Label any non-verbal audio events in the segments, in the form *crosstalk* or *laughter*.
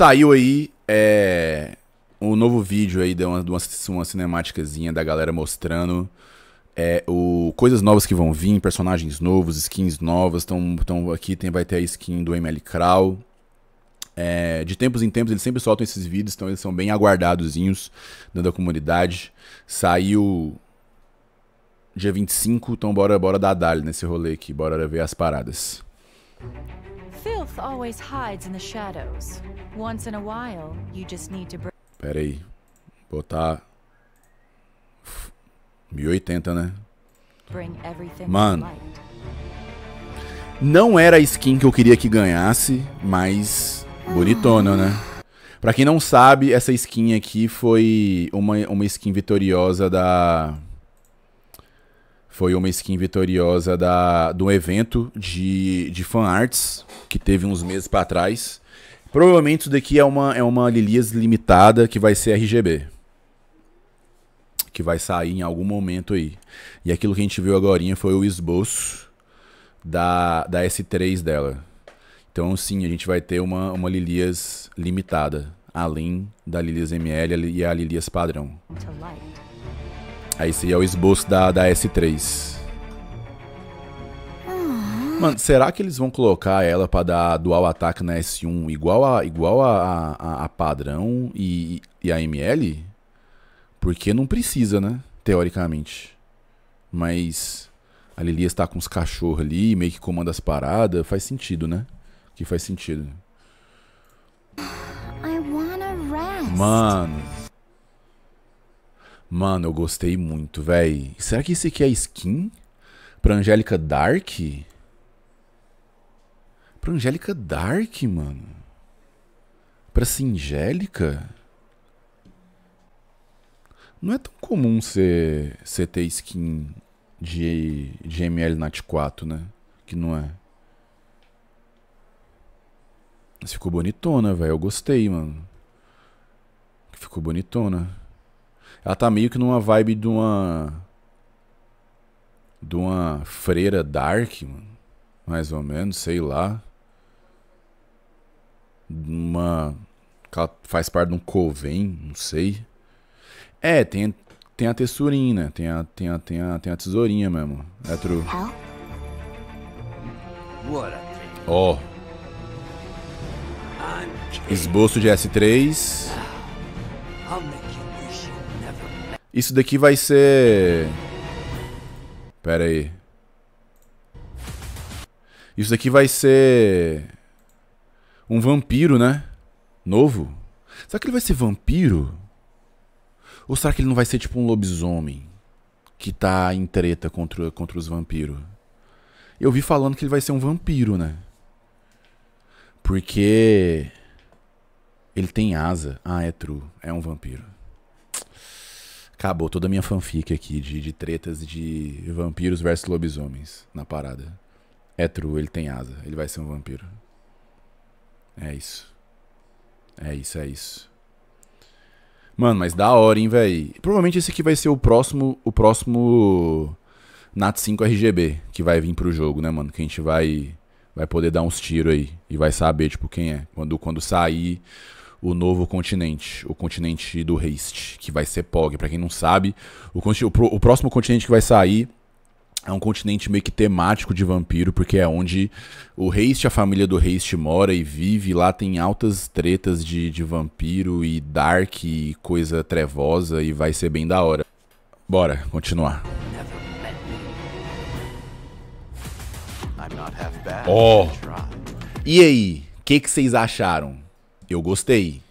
Saiu aí é, um novo vídeo aí, de uma, uma, uma cinemáticazinha da galera mostrando é, o, coisas novas que vão vir, personagens novos, skins novas. Tão, tão aqui tem, vai ter a skin do ML Crow. É, de tempos em tempos eles sempre soltam esses vídeos, então eles são bem aguardadozinhos dentro da comunidade. Saiu dia 25, então bora, bora dar dali nesse rolê aqui, bora ver as paradas always hides in the shadows. Once in a while, you just need to Pera aí. Botar 1080, né? Mano. Não era a skin que eu queria que ganhasse, mas bonitona, né? Pra quem não sabe, essa skin aqui foi uma, uma skin vitoriosa da foi uma skin vitoriosa da, do evento de, de fan arts que teve uns meses para trás. Provavelmente isso daqui é uma, é uma Lilias limitada que vai ser RGB. Que vai sair em algum momento aí. E aquilo que a gente viu agora foi o esboço da, da S3 dela. Então, sim, a gente vai ter uma, uma Lilias limitada. Além da Lilias ML e a Lilias padrão. Ah, aí seria é o esboço da, da S3. Mano, será que eles vão colocar ela para dar dual ataque na S1 igual a, igual a, a, a padrão e, e a ML? Porque não precisa, né? Teoricamente. Mas a Lilias está com os cachorros ali, meio que comanda as paradas. Faz sentido, né? Que faz sentido. Mano, Mano, eu gostei muito, véi. Será que esse aqui é skin? Pra Angélica Dark? Pra Angélica Dark, mano. Pra Singélica? Não é tão comum você ter skin de, de ML Nat 4, né? Que não é. Mas ficou bonitona, velho. Eu gostei, mano. Ficou bonitona. Ela tá meio que numa vibe de uma. De uma freira dark, mano. Mais ou menos, sei lá. Uma. Ela faz parte de um coven, não sei. É, tem, tem a texturinha, né? Tem a, tem, a, tem, a, tem a tesourinha mesmo. É true. Ó. Oh. Esboço de S3. Isso daqui vai ser... Pera aí. Isso daqui vai ser... Um vampiro, né? Novo? Será que ele vai ser vampiro? Ou será que ele não vai ser tipo um lobisomem? Que tá em treta contra, contra os vampiros? Eu vi falando que ele vai ser um vampiro, né? Porque... Ele tem asa. Ah, é true. É um vampiro. Acabou toda a minha fanfic aqui de, de tretas de vampiros versus lobisomens na parada. É true, ele tem asa, ele vai ser um vampiro. É isso. É isso, é isso. Mano, mas da hora, hein, velho. Provavelmente esse aqui vai ser o próximo o próximo Nat 5 RGB que vai vir pro jogo, né, mano? Que a gente vai vai poder dar uns tiros aí e vai saber tipo quem é. Quando quando sair o novo continente, o continente do Haste, que vai ser POG. Para quem não sabe, o, o, próximo continente que vai sair é um continente meio que temático de vampiro, porque é onde o Haste, a família do Haste, mora e vive. Lá tem altas tretas de, de vampiro e dark e coisa trevosa, e vai ser bem da hora. Bora, continuar. Ó! Oh. E aí, o que vocês acharam? Eu gostei.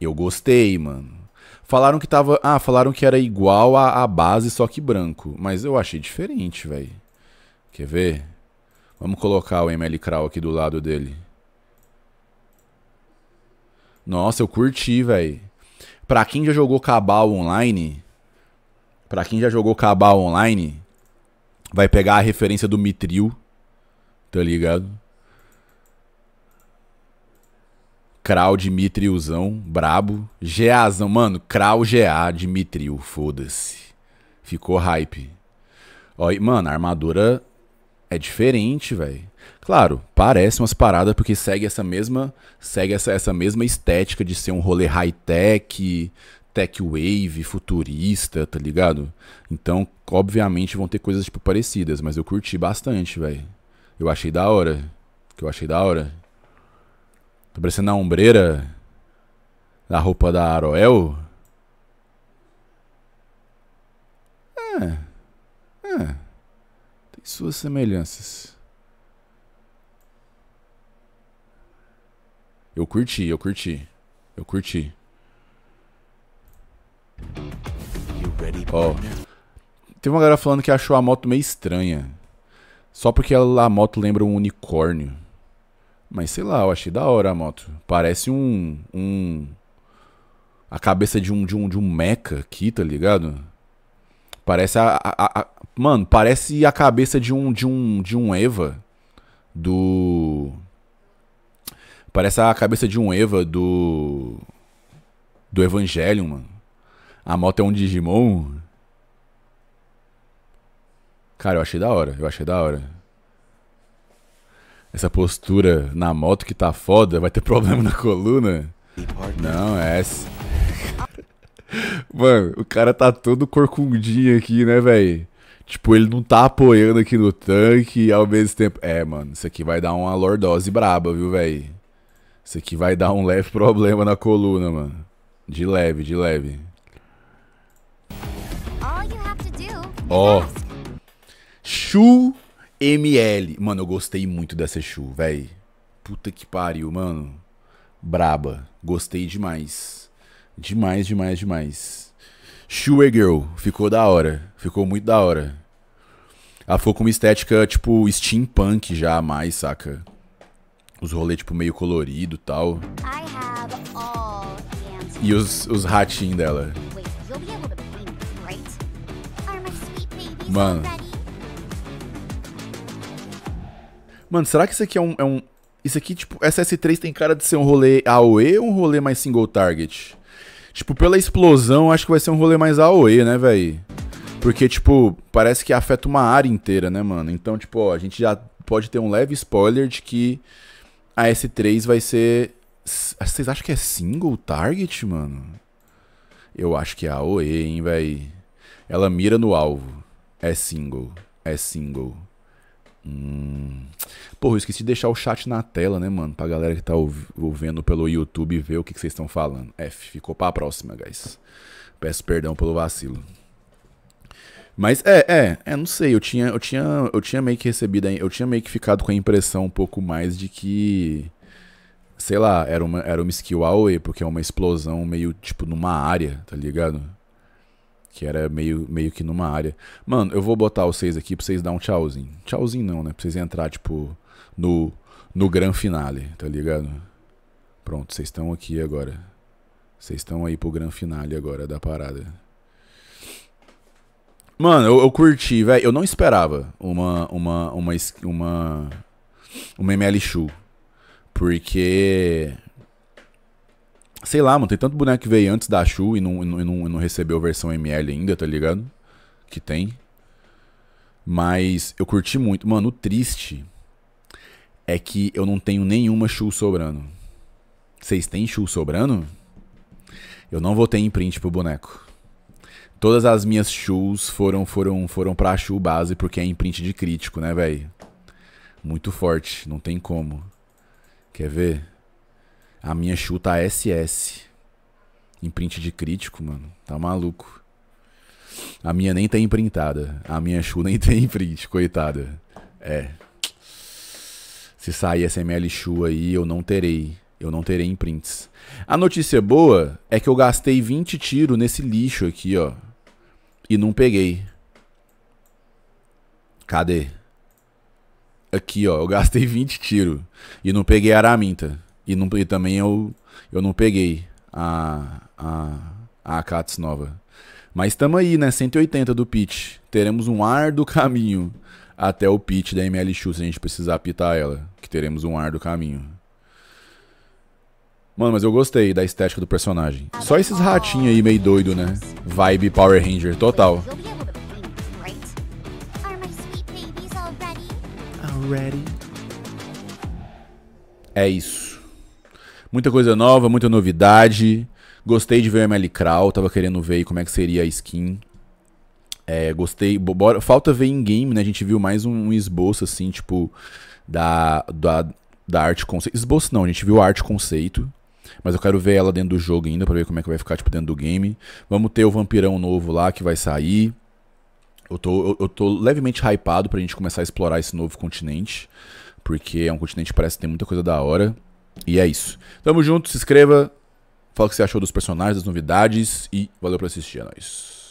Eu gostei, mano. Falaram que tava. Ah, falaram que era igual a, a base, só que branco. Mas eu achei diferente, velho. Quer ver? Vamos colocar o ML Crawl aqui do lado dele. Nossa, eu curti, velho. Pra quem já jogou Cabal online. Pra quem já jogou Cabal online. Vai pegar a referência do Mitril. Tá ligado? Krau Dimitriuzão, brabo. GAzão, mano, Krau GA Dimitriu, foda-se. Ficou hype. Ó, e, mano, a armadura é diferente, velho. Claro, parece umas paradas porque segue essa mesma, segue essa, essa mesma estética de ser um rolê high-tech, tech wave, futurista, tá ligado? Então, obviamente vão ter coisas tipo parecidas, mas eu curti bastante, velho. Eu achei da hora. Que eu achei da hora. Tá parecendo a ombreira da roupa da Aroel. É. É. Tem suas semelhanças. Eu curti, eu curti. Eu curti. Ó. Oh. uma galera falando que achou a moto meio estranha. Só porque ela, a moto lembra um unicórnio. Mas sei lá, eu achei da hora a moto. Parece um. um a cabeça de um, de um, de um mecha aqui, tá ligado? Parece a, a, a, Mano, parece a cabeça de um. De um. De um Eva. Do. Parece a cabeça de um Eva do. Do Evangelho, mano. A moto é um Digimon. Cara, eu achei da hora. Eu achei da hora essa postura na moto que tá foda, vai ter problema na coluna. Não, é essa. Mano, o cara tá todo corcundinho aqui, né, velho? Tipo, ele não tá apoiando aqui no tanque e ao mesmo tempo. É, mano, isso aqui vai dar uma lordose braba, viu, velho? Isso aqui vai dar um leve problema na coluna, mano. De leve, de leve. Ó. Oh. Chu ML. Mano, eu gostei muito dessa Exu, velho. Puta que pariu, mano. Braba. Gostei demais. Demais, demais, demais. Sure Girl. Ficou da hora. Ficou muito da hora. Ela ficou com uma estética, tipo, steampunk já, mais, saca? Os rolês, tipo, meio colorido e tal. E os, os ratinhos dela. Mano. Mano, será que isso aqui é um, é um... Isso aqui, tipo, essa S3 tem cara de ser um rolê AOE ou um rolê mais single target? Tipo, pela explosão, acho que vai ser um rolê mais AOE, né, velho? Porque, tipo, parece que afeta uma área inteira, né, mano? Então, tipo, ó, a gente já pode ter um leve spoiler de que a S3 vai ser... Vocês acham que é single target, mano? Eu acho que é AOE, hein, velho? Ela mira no alvo. É single. É single. Hum. Porra, eu esqueci de deixar o chat na tela, né, mano? Pra galera que tá ouvindo pelo YouTube ver o que, vocês estão falando. F, ficou pra próxima, guys. Peço perdão pelo vacilo. Mas é, é, é, não sei, eu tinha, eu tinha, eu tinha meio que recebido, eu tinha meio que ficado com a impressão um pouco mais de que sei lá, era uma era uma skill AoE, porque é uma explosão meio tipo numa área, tá ligado? que era meio, meio que numa área. Mano, eu vou botar vocês aqui pra vocês dar um tchauzinho. Tchauzinho não, né? Pra vocês entrar, tipo, no, no gran finale, tá ligado? Pronto, vocês estão aqui agora. Vocês estão aí pro gran finale agora da parada. Mano, eu, eu curti, velho. Eu não esperava uma, uma, uma, uma, uma ML Show. Porque Sei lá, mano, tem tanto boneco que veio antes da Shu e não, e não, e não, recebeu versão ML ainda, tá ligado? Que tem. Mas eu curti muito. Mano, o triste é que eu não tenho nenhuma Shu sobrando. Vocês têm Shu sobrando? Eu não vou ter imprint pro boneco. Todas as minhas shoes foram foram foram pra Shu base porque é imprint de crítico, né, velho? Muito forte, não tem como. Quer ver? A minha chuta a SS. Imprint de crítico, mano. Tá maluco. A minha nem tá imprintada. A minha Chu nem *laughs* tem imprint, coitada. É. Se sair SML Chu aí, eu não terei. Eu não terei imprints. A notícia boa é que eu gastei 20 tiros nesse lixo aqui, ó. E não peguei. Cadê? Aqui, ó. Eu gastei 20 tiros. E não peguei a araminta. E, não, e também eu, eu não peguei a, a, a Akats nova. Mas estamos aí, né? 180 do pitch. Teremos um ar do caminho até o pitch da MLX se a gente precisar apitar ela. Que teremos um ar do caminho. Mano, mas eu gostei da estética do personagem. Só esses ratinhos aí meio doido, né? Vibe Power Ranger total. É isso. Muita coisa nova, muita novidade. Gostei de ver o ML Crawl, tava querendo ver como é que seria a skin. É, gostei. Bora, falta ver em game, né? A gente viu mais um, um esboço, assim, tipo, da, da, da arte conceito. Esboço não, a gente viu a arte conceito. Mas eu quero ver ela dentro do jogo ainda, pra ver como é que vai ficar, tipo, dentro do game. Vamos ter o vampirão novo lá que vai sair. Eu tô, eu, eu tô levemente hypado pra gente começar a explorar esse novo continente. Porque é um continente que parece que tem muita coisa da hora. E é isso. Tamo junto, se inscreva, fala o que você achou dos personagens, das novidades e valeu por assistir a é nós.